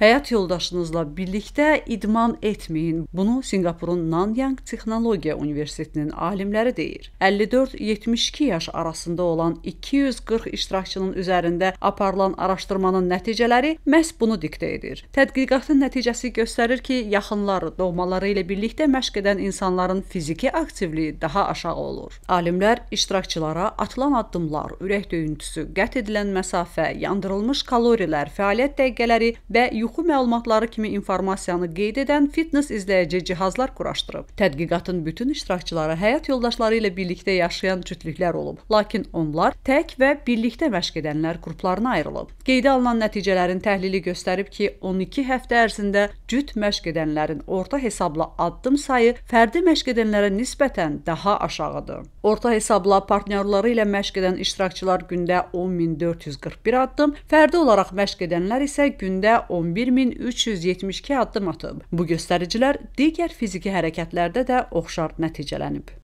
Həyat yoldaşınızla birlikdə idman etməyin. Bunu Sinqapurun Nanyang Texnologiya Universitetinin alimləri deyir. 54-72 yaş arasında olan 240 iştirakçının üzərində aparılan araşdırmanın nəticələri məhz bunu diktə edir. Tədqiqatın nəticəsi göstərir ki, yaxınları, doğmaları ilə birlikdə məşq edən insanların fiziki aktivliyi daha aşağı olur. Alimlər iştirakçılara atılan addımlar, ürək döyüntüsü, qət edilən məsafə, yandırılmış kalorilər, fəaliyyət dəqiqələri və yuxu məlumatları kimi informasiyanı qeyd edən fitness izləyici cihazlar quraşdırıb. Tədqiqatın bütün iştirakçıları həyat yoldaşları ilə birlikdə yaşayan cütlüklər olub, lakin onlar tək və birlikdə məşq edənlər qruplarına ayrılıb. Qeydə alınan nəticələrin təhlili göstərib ki, 12 həftə ərzində cüt məşq edənlərin orta hesabla addım sayı fərdi məşq edənlərə nisbətən daha aşağıdır. Orta hesabla partnyorları ilə məşq edən iştirakçılar gündə 10441 addım, fərdi olaraq məşq edənlər isə gündə 10 21372 addım atıb. Bu göstəricilər digər fiziki hərəkətlərdə də oxşar nəticələnib.